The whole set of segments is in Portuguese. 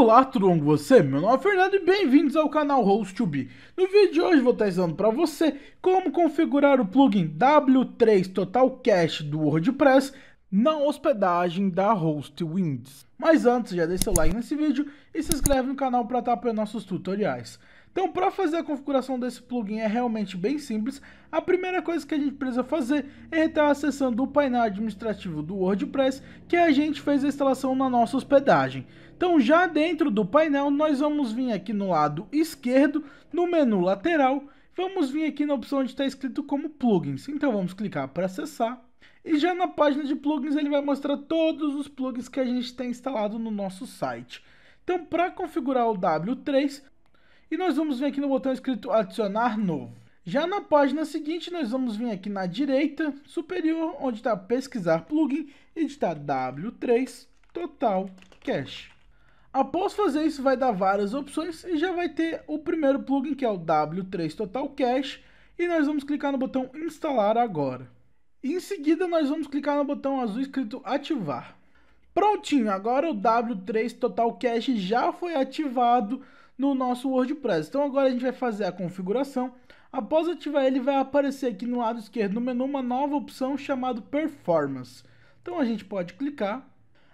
Olá, tudo bom com você? Meu nome é Fernando e bem-vindos ao canal host No vídeo de hoje vou estar ensinando para você como configurar o plugin W3 Total Cache do WordPress na hospedagem da HostWinds. Mas antes, já deixa seu like nesse vídeo e se inscreve no canal para estar apoiando nossos tutoriais. Então, para fazer a configuração desse plugin é realmente bem simples. A primeira coisa que a gente precisa fazer é estar acessando o painel administrativo do WordPress, que a gente fez a instalação na nossa hospedagem. Então, já dentro do painel, nós vamos vir aqui no lado esquerdo, no menu lateral, vamos vir aqui na opção onde está escrito como plugins. Então, vamos clicar para acessar. E já na página de plugins, ele vai mostrar todos os plugins que a gente tem instalado no nosso site. Então, para configurar o W3, e nós vamos vir aqui no botão escrito adicionar novo. Já na página seguinte, nós vamos vir aqui na direita superior, onde está pesquisar plugin, editar tá W3 Total Cache. Após fazer isso, vai dar várias opções e já vai ter o primeiro plugin, que é o W3 Total Cache, e nós vamos clicar no botão instalar agora. Em seguida, nós vamos clicar no botão azul escrito ativar. Prontinho, agora o W3 Total Cache já foi ativado, no nosso WordPress. Então agora a gente vai fazer a configuração. Após ativar ele, vai aparecer aqui no lado esquerdo no menu uma nova opção chamada Performance. Então a gente pode clicar.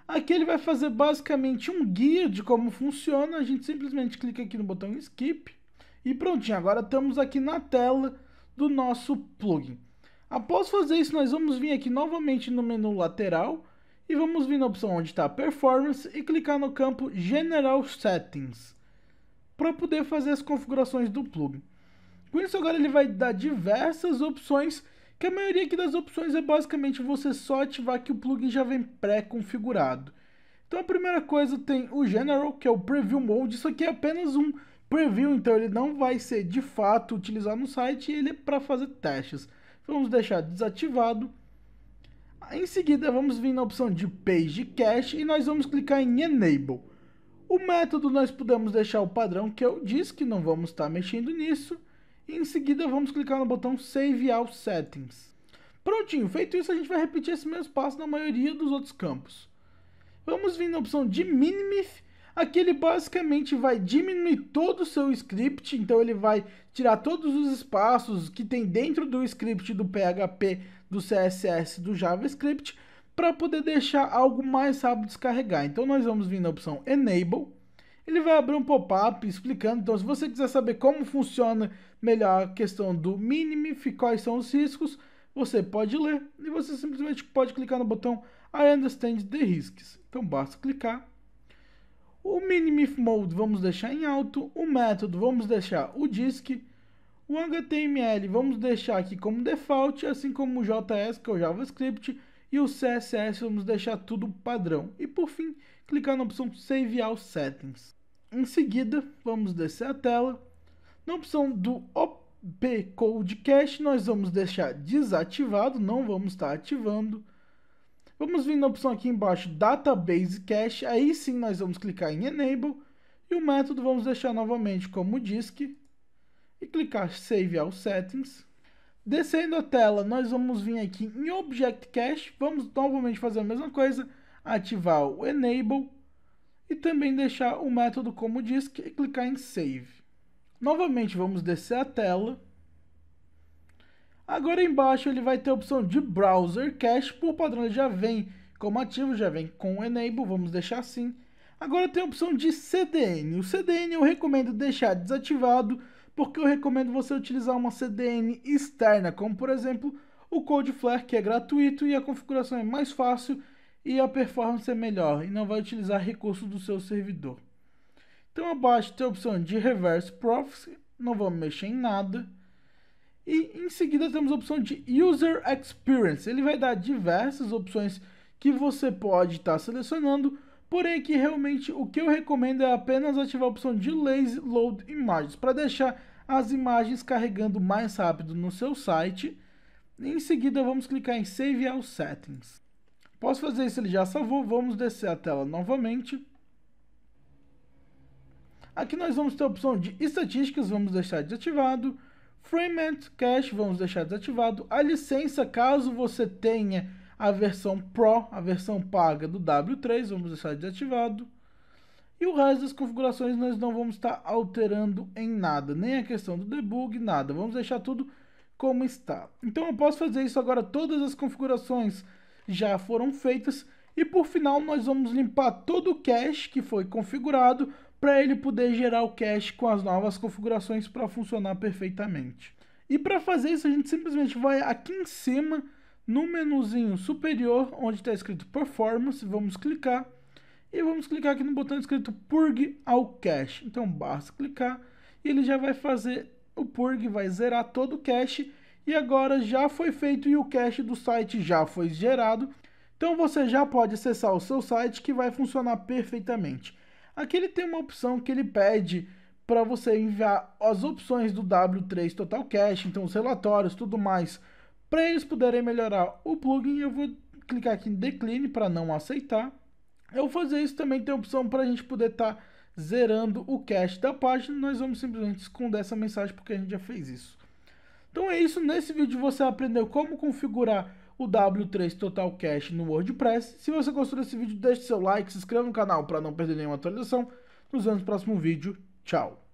Aqui ele vai fazer basicamente um guia de como funciona. A gente simplesmente clica aqui no botão Skip. E prontinho, agora estamos aqui na tela do nosso plugin. Após fazer isso, nós vamos vir aqui novamente no menu lateral e vamos vir na opção onde está Performance e clicar no campo General Settings para poder fazer as configurações do plugin. Com isso agora ele vai dar diversas opções, que a maioria aqui das opções é basicamente você só ativar que o plugin já vem pré-configurado. Então a primeira coisa tem o General, que é o Preview Mode, isso aqui é apenas um preview, então ele não vai ser de fato utilizado no site, ele é para fazer testes. Vamos deixar desativado. Em seguida vamos vir na opção de Page Cache e nós vamos clicar em Enable. O método nós podemos deixar o padrão que eu é disse, que não vamos estar tá mexendo nisso. E em seguida vamos clicar no botão Save All Settings. Prontinho, feito isso a gente vai repetir esse mesmo passo na maioria dos outros campos. Vamos vir na opção de Minimith. Aqui ele basicamente vai diminuir todo o seu script, então ele vai tirar todos os espaços que tem dentro do script do PHP, do CSS, do JavaScript, para poder deixar algo mais rápido descarregar. Então nós vamos vir na opção Enable, ele vai abrir um pop-up explicando, então se você quiser saber como funciona melhor a questão do Minimif, e quais são os riscos, você pode ler e você simplesmente pode clicar no botão I understand the risks. Então basta clicar. O Minimif Mode vamos deixar em alto, o método vamos deixar o disk, o HTML vamos deixar aqui como default, assim como o JS, que é o JavaScript, e o CSS vamos deixar tudo padrão. E por fim, clicar na opção Save All Settings. Em seguida, vamos descer a tela. Na opção do OP Code Cache, nós vamos deixar desativado, não vamos estar ativando. Vamos vir na opção aqui embaixo Database Cache, aí sim nós vamos clicar em Enable. E o método vamos deixar novamente como disk e clicar Save All Settings. Descendo a tela, nós vamos vir aqui em Object Cache, vamos então, novamente fazer a mesma coisa, ativar o Enable e também deixar o método como disk e é clicar em Save. Novamente vamos descer a tela. Agora embaixo ele vai ter a opção de Browser Cache, por padrão ele já vem como ativo, já vem com o Enable, vamos deixar assim. Agora tem a opção de CDN. O CDN eu recomendo deixar desativado, porque eu recomendo você utilizar uma CDN externa, como por exemplo o Codeflare, que é gratuito e a configuração é mais fácil e a performance é melhor e não vai utilizar recursos do seu servidor. Então abaixo tem a opção de Reverse Proxy, não vamos mexer em nada. E em seguida temos a opção de User Experience, ele vai dar diversas opções que você pode estar tá selecionando Porém, aqui realmente o que eu recomendo é apenas ativar a opção de Lazy Load Imagens para deixar as imagens carregando mais rápido no seu site. Em seguida, vamos clicar em Save All Settings. Posso fazer isso, ele já salvou. Vamos descer a tela novamente. Aqui nós vamos ter a opção de estatísticas, vamos deixar desativado. Frame and Cache, vamos deixar desativado. A licença, caso você tenha a versão Pro, a versão paga do W3, vamos deixar desativado. E o resto das configurações nós não vamos estar alterando em nada, nem a questão do debug, nada. Vamos deixar tudo como está. Então eu posso fazer isso agora, todas as configurações já foram feitas. E por final nós vamos limpar todo o cache que foi configurado para ele poder gerar o cache com as novas configurações para funcionar perfeitamente. E para fazer isso a gente simplesmente vai aqui em cima no menuzinho superior, onde está escrito Performance, vamos clicar. E vamos clicar aqui no botão escrito Purg ao Cache. Então, basta clicar e ele já vai fazer o purg, vai zerar todo o cache. E agora já foi feito e o cache do site já foi gerado. Então você já pode acessar o seu site que vai funcionar perfeitamente. Aqui ele tem uma opção que ele pede para você enviar as opções do W3 Total Cache, então os relatórios, tudo mais para eles poderem melhorar o plugin, eu vou clicar aqui em decline para não aceitar. Eu fazer isso também tem opção para a gente poder estar tá zerando o cache da página. Nós vamos simplesmente esconder essa mensagem porque a gente já fez isso. Então é isso, nesse vídeo você aprendeu como configurar o W3 Total Cache no WordPress. Se você gostou desse vídeo, deixe seu like, se inscreva no canal para não perder nenhuma atualização. Nos vemos no próximo vídeo. Tchau!